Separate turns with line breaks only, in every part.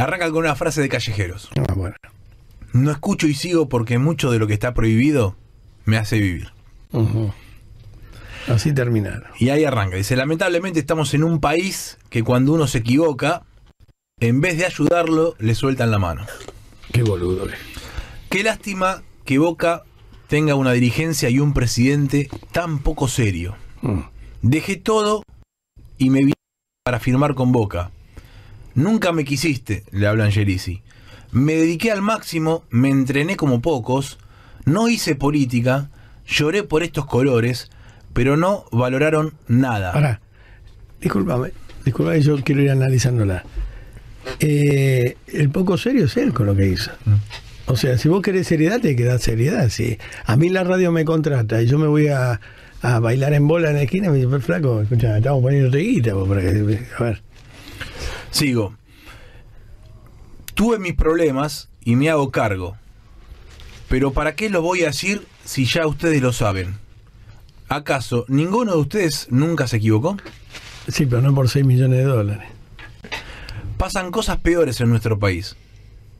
Arranca con una frase de callejeros. Ah, no escucho y sigo porque mucho de lo que está prohibido me hace vivir.
Así terminaron.
Y ahí arranca. Dice, lamentablemente estamos en un país que cuando uno se equivoca, en vez de ayudarlo, le sueltan la mano.
Qué boludo. Eh.
Qué lástima que Boca tenga una dirigencia y un presidente tan poco serio. Mm. Dejé todo y me vine para firmar con Boca. Nunca me quisiste, le habla Angelisi. Me dediqué al máximo, me entrené como pocos, no hice política, lloré por estos colores, pero no valoraron nada. Ahora, discúlpame,
discúlpame, yo quiero ir analizándola. Eh, el poco serio es él con lo que hizo. O sea, si vos querés seriedad, te quedas seriedad. Si a mí la radio me contrata y yo me voy a, bailar en bola en la esquina, me dice, flaco, escucha, estamos poniendo guita, a ver.
Sigo. Tuve mis problemas y me hago cargo. Pero ¿para qué lo voy a decir si ya ustedes lo saben? ¿Acaso ninguno de ustedes nunca se equivocó?
Sí, pero no por 6 millones de dólares.
Pasan cosas peores en nuestro país.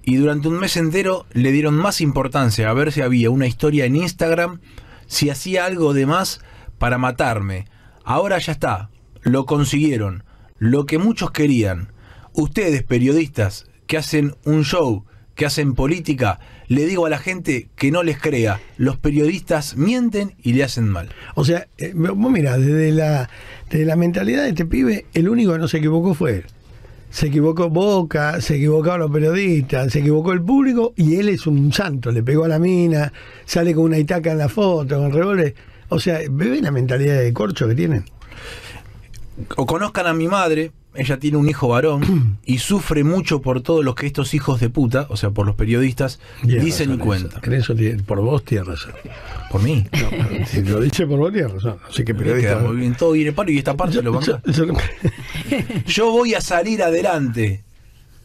Y durante un mes entero le dieron más importancia a ver si había una historia en Instagram, si hacía algo de más para matarme. Ahora ya está, lo consiguieron, lo que muchos querían. Ustedes, periodistas, que hacen un show, que hacen política, le digo a la gente que no les crea. Los periodistas mienten y le hacen mal.
O sea, mira, eh, vos mirá, desde la, mentalidad de este pibe, el único que no se equivocó fue él. Se equivocó Boca, se equivocaron los periodistas, se equivocó el público y él es un santo. Le pegó a la mina, sale con una itaca en la foto, con revólver. O sea, ve la mentalidad de corcho que tienen.
O conozcan a mi madre, ella tiene un hijo varón y sufre mucho por todos los que estos hijos de puta, o sea, por los periodistas,
dicen y cuentan. por vos tienes ¿Por mí? lo dije por vos tienes que periodista.
todo viene paro y esta parte yo, lo
yo
voy a salir adelante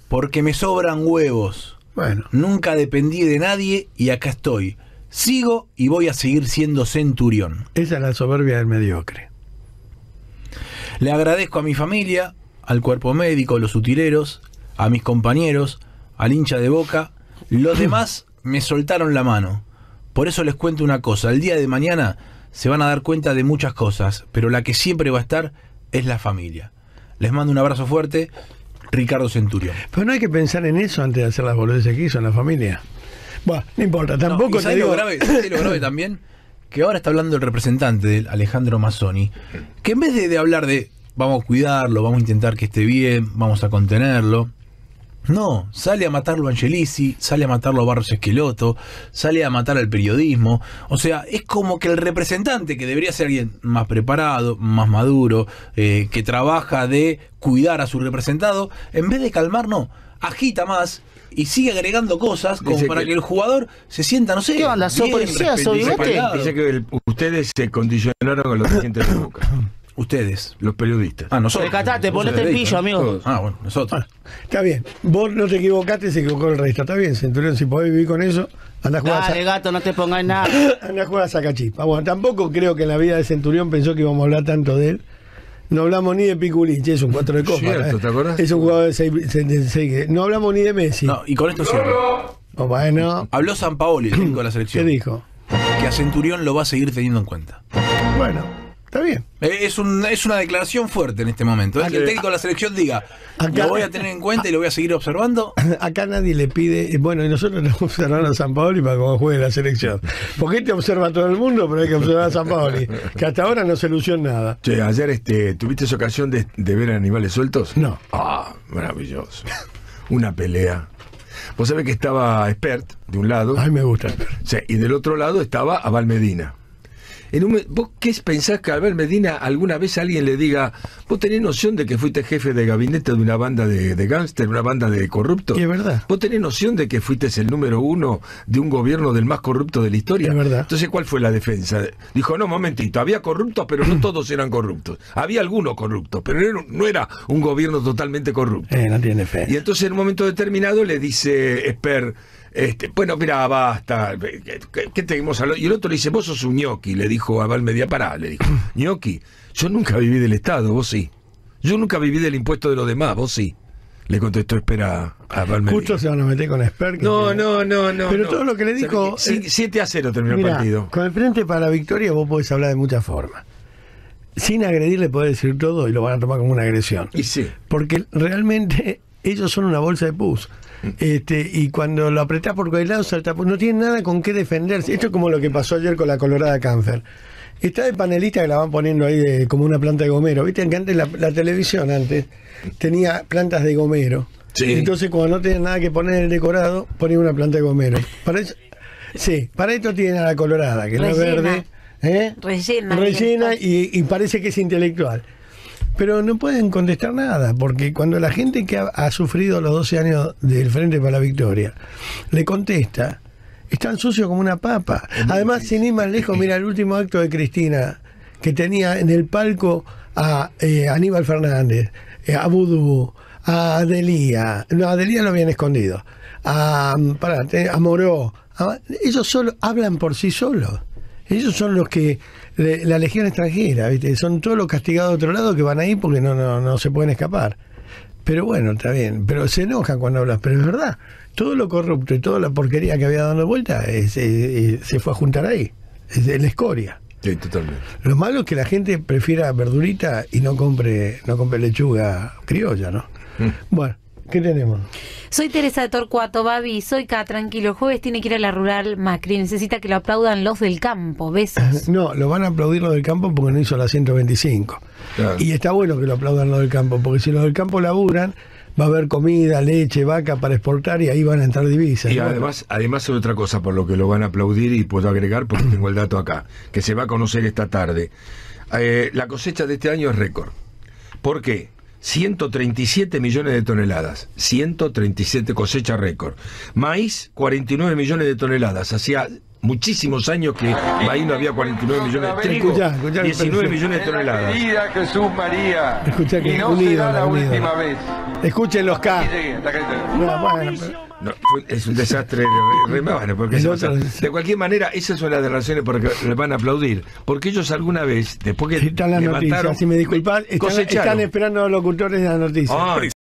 porque me sobran huevos. Bueno. Nunca dependí de nadie y acá estoy. Sigo y voy a seguir siendo centurión.
Esa es la soberbia del mediocre.
Le agradezco a mi familia, al cuerpo médico, los utileros, a mis compañeros, al hincha de boca. Los demás me soltaron la mano. Por eso les cuento una cosa, el día de mañana se van a dar cuenta de muchas cosas, pero la que siempre va a estar es la familia. Les mando un abrazo fuerte, Ricardo Centurión.
Pero no hay que pensar en eso antes de hacer las boludeces que hizo en la familia. Bueno, no importa, tampoco te digo... lo grave, grave
también? Que ahora está hablando el representante de Alejandro Mazzoni, que en vez de hablar de vamos a cuidarlo, vamos a intentar que esté bien, vamos a contenerlo. No, sale a matarlo a sale a matarlo a Barros Esqueloto, sale a matar al periodismo. O sea, es como que el representante, que debería ser alguien más preparado, más maduro, eh, que trabaja de cuidar a su representado, en vez de calmar, no, agita más y sigue agregando cosas como para que, el jugador se sienta, no sé. ¿Qué este.
que ustedes se condicionaron con lo que siente Boca. Ustedes. Los periodistas. Ah, nosotros. Recatate, ponete el pillo,
amigo. Ah, bueno, nosotros. está bien. Vos no te equivocaste, se equivocó el resto. Está bien, Centurión, si podés vivir con eso, anda a jugar Dale, a gato, no te pongas nada. anda a jugar a sacachispa. Bueno, tampoco creo que en la vida de Centurión pensó que íbamos a hablar tanto de él. No hablamos ni de Piculich, es un cuatro de copa. Cierto, ¿eh? ¿te acordás? Es un jugador de seis No hablamos ni de Messi. No, y con esto cierro. bueno.
Habló San Paoli, el técnico la selección. ¿Qué dijo? Que a Centurión lo va a seguir teniendo en cuenta. Bueno. Está bien. Eh, es, un, es una declaración fuerte en este momento. Es ¿eh? que el técnico de la selección diga,
acá, lo voy a tener en cuenta y lo voy a seguir observando. Acá nadie le pide, eh, bueno, y nosotros nos observamos a San Paoli para cuando juegue la selección. Porque te este observa todo el mundo, pero hay que observar a San Paoli, que hasta ahora no se lució nada.
Che, ayer este, tuviste esa ocasión de, de ver animales sueltos. No. Ah, maravilloso. Una pelea. Vos sabés que estaba Expert, de un lado. Ay, me gusta y del otro lado estaba Aval Medina. ¿Vos qué pensás que Albert Medina alguna vez alguien le diga, vos tenés noción de que fuiste jefe de gabinete de una banda de, de una banda de corruptos? Es verdad. ¿Vos tenés noción de que fuiste el número uno de un gobierno del más corrupto de la historia? Es verdad. Entonces, ¿cuál fue la defensa? Dijo, no, momentito, había corruptos, pero no todos eran corruptos. Había algunos corruptos, pero no era un gobierno totalmente corrupto.
Eh, no tiene fe.
Y entonces en un momento determinado le dice Esper, este, bueno, mira, basta. ¿Qué, eh, qué, tenemos Y el otro le dice, vos sos un ñoqui, le dijo a Valmedia Pará, le dijo, ñoqui, yo nunca viví del Estado, vos sí. Yo nunca viví del impuesto de los demás, vos sí. Le contestó espera a Valmedia.
Justo se van a meter con Esper. No, no, no,
no. Pero todo lo que le dijo. 7 eh, a 0 terminó el partido.
Con el frente para la victoria vos podés hablar de muchas formas. Sin agredirle podés decir todo y lo van a tomar como una agresión. Y sí. Porque realmente ellos son una bolsa de pus. Mm. Este, y cuando lo apretás por cualquier lado, salta, no tienen nada con qué defenderse. Esto es como lo que pasó ayer con la Colorada Cáncer. Está de panelista que la van poniendo ahí como una planta de gomero. Viste que antes la, televisión antes tenía plantas de gomero. Entonces cuando no tenían nada que poner en el decorado, ponen una planta de gomero. Para sí, para esto tienen a la colorada, que no es verde. ¿eh? Rellena y parece que es intelectual pero no pueden contestar nada, porque cuando la gente que ha, sufrido los 12 años del Frente para la Victoria le contesta, es tan sucio como una papa. Además, sin ir más lejos, mira el último acto de Cristina, que tenía en el palco a eh, Aníbal Fernández, eh, a Vudú, a Adelía, no, a Adelía lo habían escondido, a, pará, Moró, ellos solo hablan por sí solos. Ellos son los que la legión extranjera, ¿viste? Son todos los castigados de otro lado que van ahí porque no, no, no se pueden escapar. Pero bueno, está bien. Pero se enoja cuando hablas, pero es verdad. Todo lo corrupto y toda la porquería que había dando vuelta se fue a juntar ahí. Es, la escoria. Sí, totalmente. Lo malo es que la gente prefiera verdurita y no compre, no compre lechuga criolla, ¿no? Mm. Bueno, ¿qué tenemos?
Soy Teresa de Torcuato, Babi, soy K, tranquilo. El jueves tiene que ir a la rural Macri. Necesita que lo aplaudan los del campo. veces.
No, lo van a aplaudir los del campo porque no hizo la 125. Y está bueno que lo aplaudan los del campo, porque si los del campo laburan, va a haber comida, leche, vaca para exportar y ahí van a entrar divisas. Y además,
además hay otra cosa por lo que lo van a aplaudir y puedo agregar porque tengo el dato acá, que se va a conocer esta tarde. Eh, la cosecha de este año es récord. ¿Por qué? 137 millones de toneladas, 137 cosecha récord. Maíz, 49 millones de toneladas, hacía muchísimos años que ahí no había 49 millones de trigo, 19 millones de toneladas. Vida Jesús María, escucha que y no unido, será la última vez. Escuchen los K. No, bueno, pero... no, es un desastre de porque De cualquier manera, esas son las porque les van a aplaudir. Porque ellos alguna vez, después que están las noticias, si me disculpan, están, están,
esperando los locutores de las noticias.